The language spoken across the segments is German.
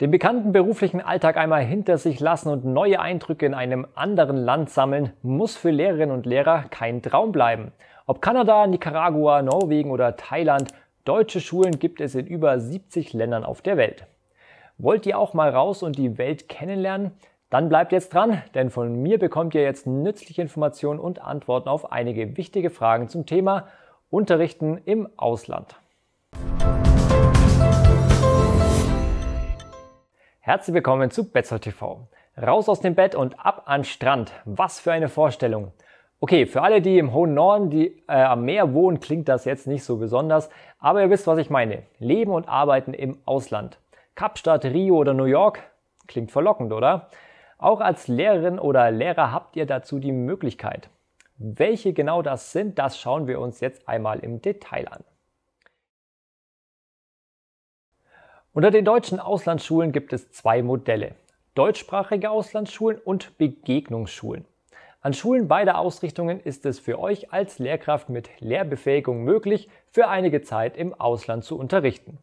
Den bekannten beruflichen Alltag einmal hinter sich lassen und neue Eindrücke in einem anderen Land sammeln, muss für Lehrerinnen und Lehrer kein Traum bleiben. Ob Kanada, Nicaragua, Norwegen oder Thailand, deutsche Schulen gibt es in über 70 Ländern auf der Welt. Wollt ihr auch mal raus und die Welt kennenlernen? Dann bleibt jetzt dran, denn von mir bekommt ihr jetzt nützliche Informationen und Antworten auf einige wichtige Fragen zum Thema Unterrichten im Ausland. Herzlich willkommen zu Betzel TV. Raus aus dem Bett und ab an Strand. Was für eine Vorstellung. Okay, für alle, die im hohen Norden, die äh, am Meer wohnen, klingt das jetzt nicht so besonders, aber ihr wisst, was ich meine. Leben und arbeiten im Ausland. Kapstadt, Rio oder New York? Klingt verlockend, oder? Auch als Lehrerin oder Lehrer habt ihr dazu die Möglichkeit. Welche genau das sind, das schauen wir uns jetzt einmal im Detail an. Unter den deutschen Auslandsschulen gibt es zwei Modelle. Deutschsprachige Auslandsschulen und Begegnungsschulen. An Schulen beider Ausrichtungen ist es für euch als Lehrkraft mit Lehrbefähigung möglich, für einige Zeit im Ausland zu unterrichten.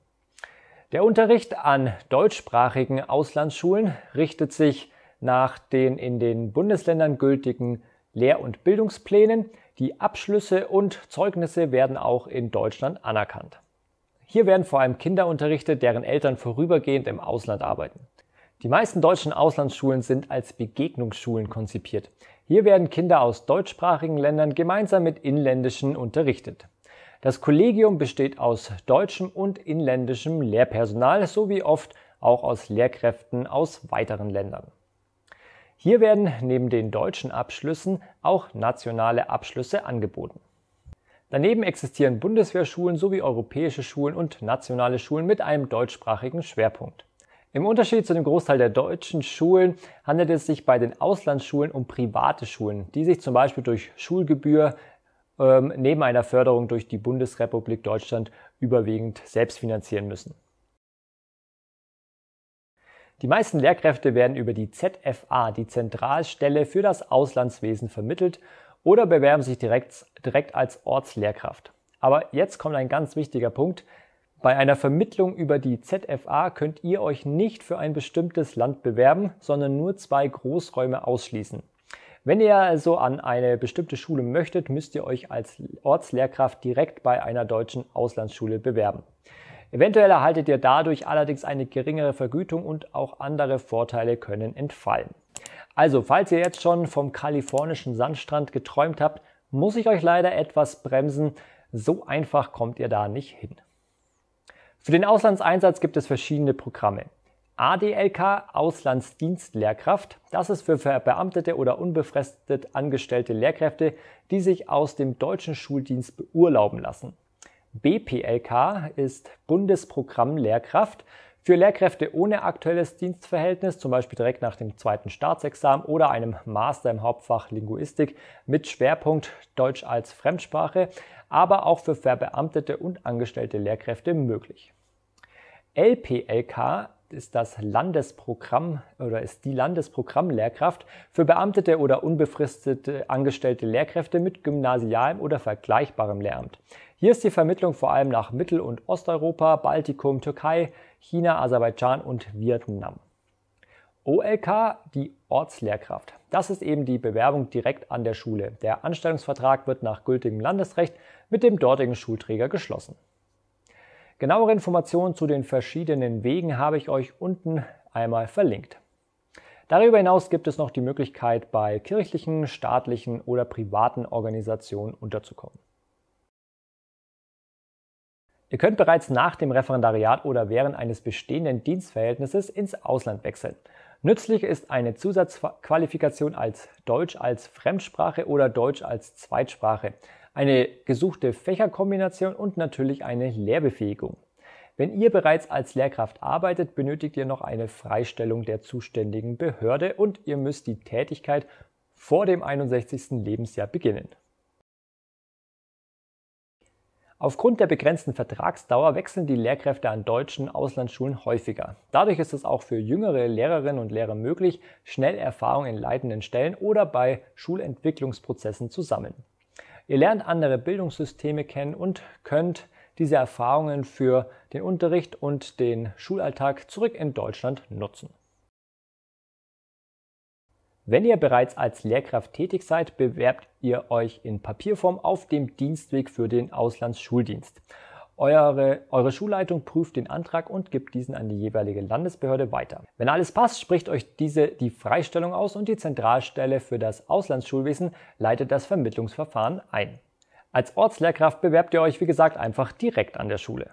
Der Unterricht an deutschsprachigen Auslandsschulen richtet sich nach den in den Bundesländern gültigen Lehr- und Bildungsplänen. Die Abschlüsse und Zeugnisse werden auch in Deutschland anerkannt. Hier werden vor allem Kinder unterrichtet, deren Eltern vorübergehend im Ausland arbeiten. Die meisten deutschen Auslandsschulen sind als Begegnungsschulen konzipiert. Hier werden Kinder aus deutschsprachigen Ländern gemeinsam mit inländischen unterrichtet. Das Kollegium besteht aus deutschem und inländischem Lehrpersonal sowie oft auch aus Lehrkräften aus weiteren Ländern. Hier werden neben den deutschen Abschlüssen auch nationale Abschlüsse angeboten. Daneben existieren Bundeswehrschulen sowie europäische Schulen und nationale Schulen mit einem deutschsprachigen Schwerpunkt. Im Unterschied zu dem Großteil der deutschen Schulen handelt es sich bei den Auslandsschulen um private Schulen, die sich zum Beispiel durch Schulgebühr ähm, neben einer Förderung durch die Bundesrepublik Deutschland überwiegend selbst finanzieren müssen. Die meisten Lehrkräfte werden über die ZFA, die Zentralstelle für das Auslandswesen, vermittelt oder bewerben sich direkt, direkt als Ortslehrkraft. Aber jetzt kommt ein ganz wichtiger Punkt. Bei einer Vermittlung über die ZFA könnt ihr euch nicht für ein bestimmtes Land bewerben, sondern nur zwei Großräume ausschließen. Wenn ihr also an eine bestimmte Schule möchtet, müsst ihr euch als Ortslehrkraft direkt bei einer deutschen Auslandsschule bewerben. Eventuell erhaltet ihr dadurch allerdings eine geringere Vergütung und auch andere Vorteile können entfallen. Also, falls ihr jetzt schon vom kalifornischen Sandstrand geträumt habt, muss ich euch leider etwas bremsen. So einfach kommt ihr da nicht hin. Für den Auslandseinsatz gibt es verschiedene Programme. ADLK, Auslandsdienstlehrkraft, das ist für verbeamtete oder unbefristet angestellte Lehrkräfte, die sich aus dem deutschen Schuldienst beurlauben lassen. BPLK ist Bundesprogramm Lehrkraft für Lehrkräfte ohne aktuelles Dienstverhältnis, zum Beispiel direkt nach dem zweiten Staatsexamen oder einem Master im Hauptfach Linguistik mit Schwerpunkt Deutsch als Fremdsprache, aber auch für verbeamtete und angestellte Lehrkräfte möglich. LPLK ist das Landesprogramm oder ist die Landesprogrammlehrkraft für beamtete oder unbefristete angestellte Lehrkräfte mit gymnasialem oder vergleichbarem Lehramt. Hier ist die Vermittlung vor allem nach Mittel- und Osteuropa, Baltikum, Türkei, China, Aserbaidschan und Vietnam. OLK, die Ortslehrkraft. Das ist eben die Bewerbung direkt an der Schule. Der Anstellungsvertrag wird nach gültigem Landesrecht mit dem dortigen Schulträger geschlossen. Genauere Informationen zu den verschiedenen Wegen habe ich euch unten einmal verlinkt. Darüber hinaus gibt es noch die Möglichkeit, bei kirchlichen, staatlichen oder privaten Organisationen unterzukommen. Ihr könnt bereits nach dem Referendariat oder während eines bestehenden Dienstverhältnisses ins Ausland wechseln. Nützlich ist eine Zusatzqualifikation als Deutsch als Fremdsprache oder Deutsch als Zweitsprache, eine gesuchte Fächerkombination und natürlich eine Lehrbefähigung. Wenn ihr bereits als Lehrkraft arbeitet, benötigt ihr noch eine Freistellung der zuständigen Behörde und ihr müsst die Tätigkeit vor dem 61. Lebensjahr beginnen. Aufgrund der begrenzten Vertragsdauer wechseln die Lehrkräfte an deutschen Auslandsschulen häufiger. Dadurch ist es auch für jüngere Lehrerinnen und Lehrer möglich, schnell Erfahrung in leitenden Stellen oder bei Schulentwicklungsprozessen zu sammeln. Ihr lernt andere Bildungssysteme kennen und könnt diese Erfahrungen für den Unterricht und den Schulalltag zurück in Deutschland nutzen. Wenn ihr bereits als Lehrkraft tätig seid, bewerbt ihr euch in Papierform auf dem Dienstweg für den Auslandsschuldienst. Eure, eure Schulleitung prüft den Antrag und gibt diesen an die jeweilige Landesbehörde weiter. Wenn alles passt, spricht euch diese die Freistellung aus und die Zentralstelle für das Auslandsschulwesen leitet das Vermittlungsverfahren ein. Als Ortslehrkraft bewerbt ihr euch, wie gesagt, einfach direkt an der Schule.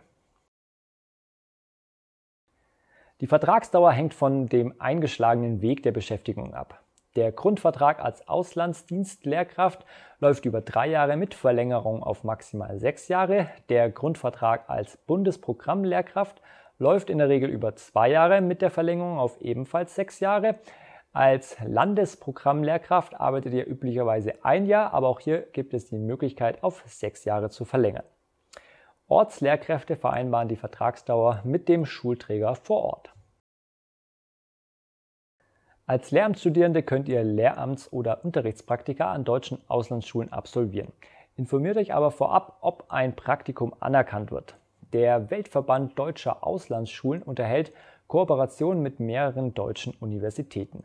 Die Vertragsdauer hängt von dem eingeschlagenen Weg der Beschäftigung ab. Der Grundvertrag als Auslandsdienstlehrkraft läuft über drei Jahre mit Verlängerung auf maximal sechs Jahre. Der Grundvertrag als Bundesprogrammlehrkraft läuft in der Regel über zwei Jahre mit der Verlängerung auf ebenfalls sechs Jahre. Als Landesprogrammlehrkraft arbeitet ihr üblicherweise ein Jahr, aber auch hier gibt es die Möglichkeit, auf sechs Jahre zu verlängern. Ortslehrkräfte vereinbaren die Vertragsdauer mit dem Schulträger vor Ort. Als Lehramtsstudierende könnt ihr Lehramts- oder Unterrichtspraktika an deutschen Auslandsschulen absolvieren. Informiert euch aber vorab, ob ein Praktikum anerkannt wird. Der Weltverband deutscher Auslandsschulen unterhält Kooperationen mit mehreren deutschen Universitäten.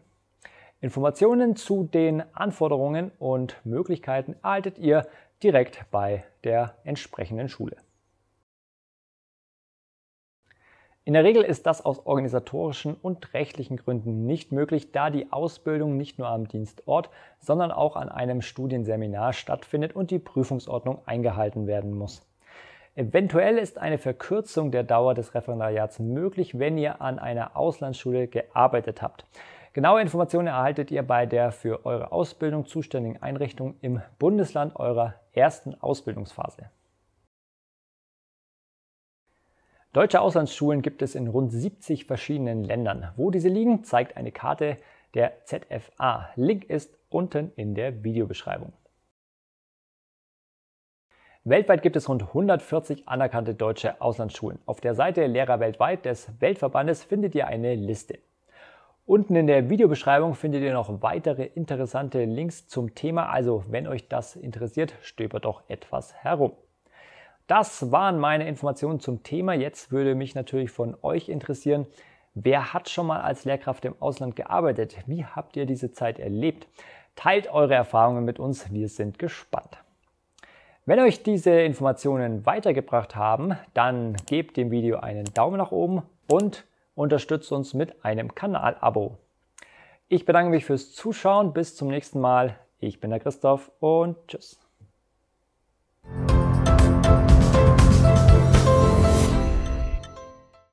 Informationen zu den Anforderungen und Möglichkeiten erhaltet ihr direkt bei der entsprechenden Schule. In der Regel ist das aus organisatorischen und rechtlichen Gründen nicht möglich, da die Ausbildung nicht nur am Dienstort, sondern auch an einem Studienseminar stattfindet und die Prüfungsordnung eingehalten werden muss. Eventuell ist eine Verkürzung der Dauer des Referendariats möglich, wenn ihr an einer Auslandsschule gearbeitet habt. Genaue Informationen erhaltet ihr bei der für eure Ausbildung zuständigen Einrichtung im Bundesland eurer ersten Ausbildungsphase. Deutsche Auslandsschulen gibt es in rund 70 verschiedenen Ländern. Wo diese liegen, zeigt eine Karte der ZFA. Link ist unten in der Videobeschreibung. Weltweit gibt es rund 140 anerkannte deutsche Auslandsschulen. Auf der Seite Lehrer weltweit des Weltverbandes findet ihr eine Liste. Unten in der Videobeschreibung findet ihr noch weitere interessante Links zum Thema, also wenn euch das interessiert, stöbert doch etwas herum. Das waren meine Informationen zum Thema. Jetzt würde mich natürlich von euch interessieren, wer hat schon mal als Lehrkraft im Ausland gearbeitet? Wie habt ihr diese Zeit erlebt? Teilt eure Erfahrungen mit uns, wir sind gespannt. Wenn euch diese Informationen weitergebracht haben, dann gebt dem Video einen Daumen nach oben und unterstützt uns mit einem Kanalabo. Ich bedanke mich fürs Zuschauen, bis zum nächsten Mal. Ich bin der Christoph und tschüss.